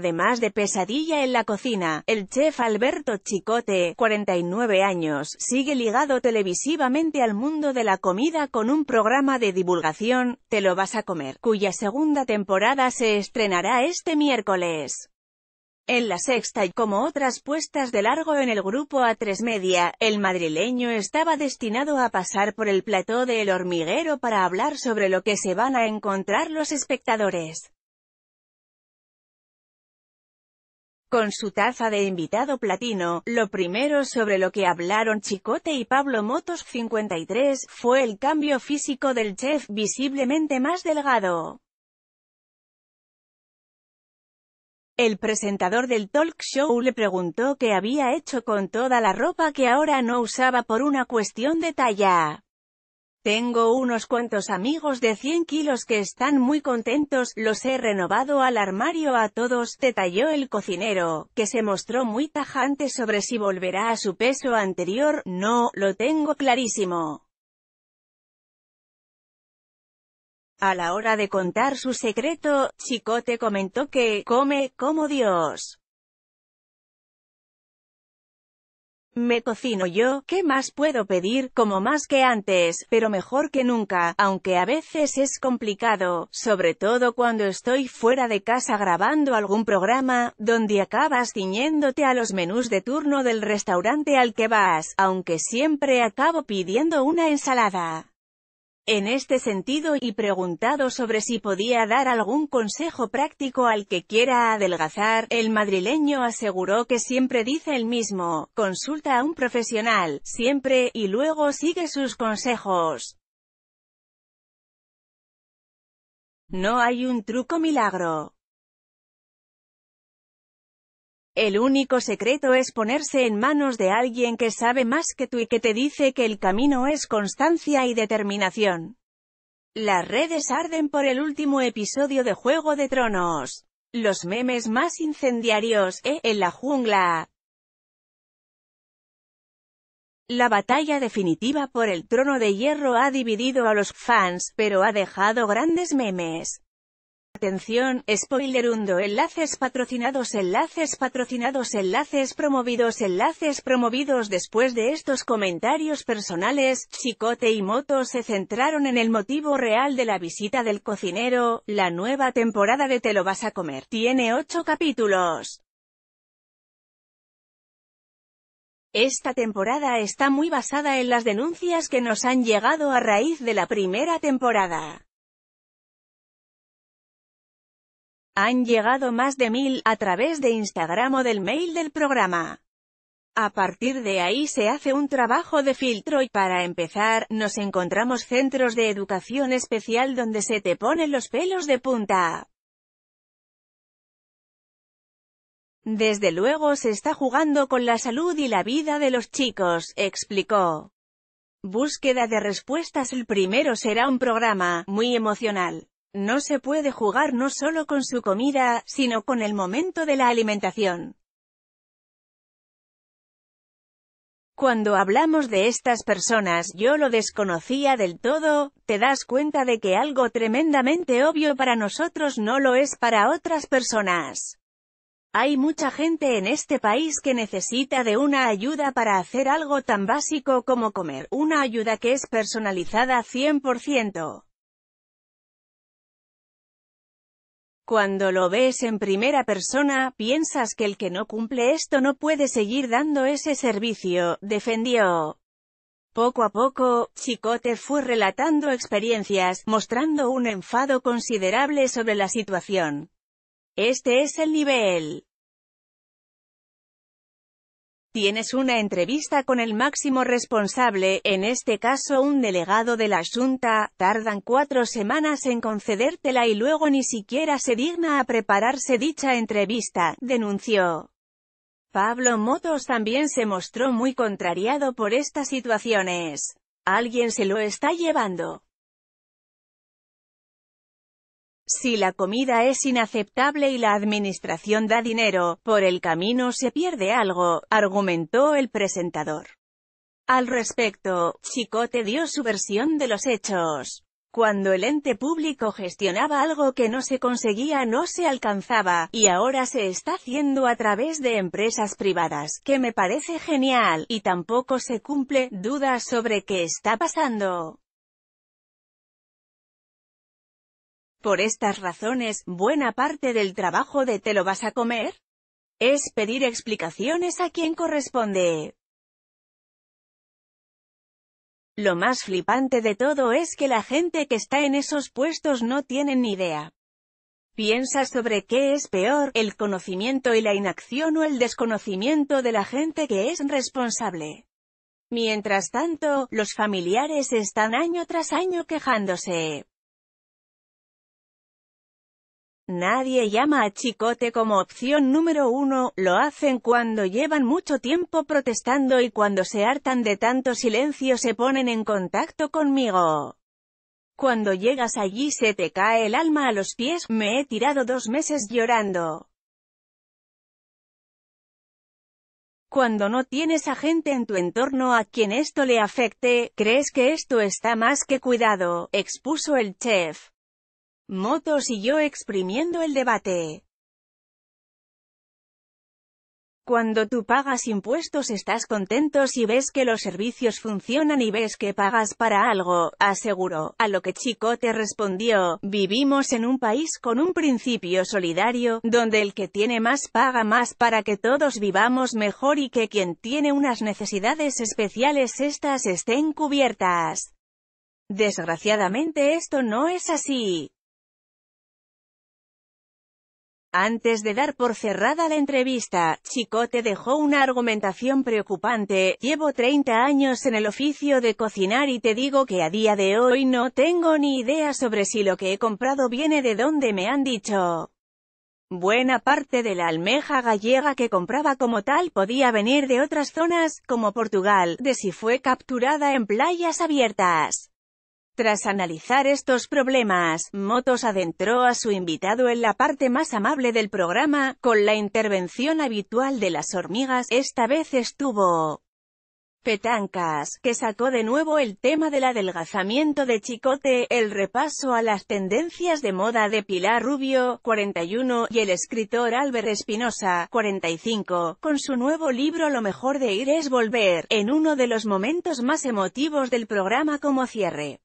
además de pesadilla en la cocina. El chef Alberto Chicote, 49 años, sigue ligado televisivamente al mundo de la comida con un programa de divulgación, Te lo vas a comer, cuya segunda temporada se estrenará este miércoles. En la sexta y como otras puestas de largo en el grupo A3 Media, el madrileño estaba destinado a pasar por el plató del hormiguero para hablar sobre lo que se van a encontrar los espectadores. Con su taza de invitado platino, lo primero sobre lo que hablaron Chicote y Pablo Motos 53, fue el cambio físico del chef visiblemente más delgado. El presentador del talk show le preguntó qué había hecho con toda la ropa que ahora no usaba por una cuestión de talla. Tengo unos cuantos amigos de 100 kilos que están muy contentos, los he renovado al armario a todos, detalló el cocinero, que se mostró muy tajante sobre si volverá a su peso anterior, no, lo tengo clarísimo. A la hora de contar su secreto, Chicote comentó que, come, como Dios. Me cocino yo, ¿qué más puedo pedir? Como más que antes, pero mejor que nunca, aunque a veces es complicado, sobre todo cuando estoy fuera de casa grabando algún programa, donde acabas ciñéndote a los menús de turno del restaurante al que vas, aunque siempre acabo pidiendo una ensalada en este sentido y preguntado sobre si podía dar algún consejo práctico al que quiera adelgazar, el madrileño aseguró que siempre dice el mismo, consulta a un profesional, siempre, y luego sigue sus consejos. No hay un truco milagro. El único secreto es ponerse en manos de alguien que sabe más que tú y que te dice que el camino es constancia y determinación. Las redes arden por el último episodio de Juego de Tronos. Los memes más incendiarios, ¿eh? en la jungla. La batalla definitiva por el trono de hierro ha dividido a los fans, pero ha dejado grandes memes. Atención, spoiler spoilerundo, enlaces patrocinados, enlaces patrocinados, enlaces promovidos, enlaces promovidos. Después de estos comentarios personales, Chicote y Moto se centraron en el motivo real de la visita del cocinero, la nueva temporada de Te lo vas a comer. Tiene ocho capítulos. Esta temporada está muy basada en las denuncias que nos han llegado a raíz de la primera temporada. Han llegado más de mil, a través de Instagram o del mail del programa. A partir de ahí se hace un trabajo de filtro y para empezar, nos encontramos centros de educación especial donde se te ponen los pelos de punta. Desde luego se está jugando con la salud y la vida de los chicos, explicó. Búsqueda de respuestas El primero será un programa, muy emocional. No se puede jugar no solo con su comida, sino con el momento de la alimentación. Cuando hablamos de estas personas yo lo desconocía del todo, te das cuenta de que algo tremendamente obvio para nosotros no lo es para otras personas. Hay mucha gente en este país que necesita de una ayuda para hacer algo tan básico como comer, una ayuda que es personalizada 100%. Cuando lo ves en primera persona, piensas que el que no cumple esto no puede seguir dando ese servicio, defendió. Poco a poco, Chicote fue relatando experiencias, mostrando un enfado considerable sobre la situación. Este es el nivel. Tienes una entrevista con el máximo responsable, en este caso un delegado de la Junta, tardan cuatro semanas en concedértela y luego ni siquiera se digna a prepararse dicha entrevista, denunció. Pablo Motos también se mostró muy contrariado por estas situaciones. Alguien se lo está llevando. Si la comida es inaceptable y la administración da dinero, por el camino se pierde algo, argumentó el presentador. Al respecto, Chicote dio su versión de los hechos. Cuando el ente público gestionaba algo que no se conseguía no se alcanzaba, y ahora se está haciendo a través de empresas privadas, que me parece genial, y tampoco se cumple, dudas sobre qué está pasando. Por estas razones, buena parte del trabajo de te lo vas a comer es pedir explicaciones a quien corresponde. Lo más flipante de todo es que la gente que está en esos puestos no tienen ni idea. Piensa sobre qué es peor, el conocimiento y la inacción o el desconocimiento de la gente que es responsable. Mientras tanto, los familiares están año tras año quejándose. Nadie llama a Chicote como opción número uno, lo hacen cuando llevan mucho tiempo protestando y cuando se hartan de tanto silencio se ponen en contacto conmigo. Cuando llegas allí se te cae el alma a los pies, me he tirado dos meses llorando. Cuando no tienes a gente en tu entorno a quien esto le afecte, crees que esto está más que cuidado, expuso el chef y yo exprimiendo el debate. Cuando tú pagas impuestos estás contento si ves que los servicios funcionan y ves que pagas para algo, aseguró, a lo que Chico te respondió, vivimos en un país con un principio solidario, donde el que tiene más paga más para que todos vivamos mejor y que quien tiene unas necesidades especiales estas estén cubiertas. Desgraciadamente esto no es así. Antes de dar por cerrada la entrevista, Chicote dejó una argumentación preocupante, llevo 30 años en el oficio de cocinar y te digo que a día de hoy no tengo ni idea sobre si lo que he comprado viene de donde me han dicho. Buena parte de la almeja gallega que compraba como tal podía venir de otras zonas, como Portugal, de si fue capturada en playas abiertas. Tras analizar estos problemas, Motos adentró a su invitado en la parte más amable del programa, con la intervención habitual de las hormigas, esta vez estuvo... Petancas, que sacó de nuevo el tema del adelgazamiento de Chicote, el repaso a las tendencias de moda de Pilar Rubio, 41, y el escritor Albert Espinosa, 45, con su nuevo libro Lo mejor de ir es volver, en uno de los momentos más emotivos del programa como cierre.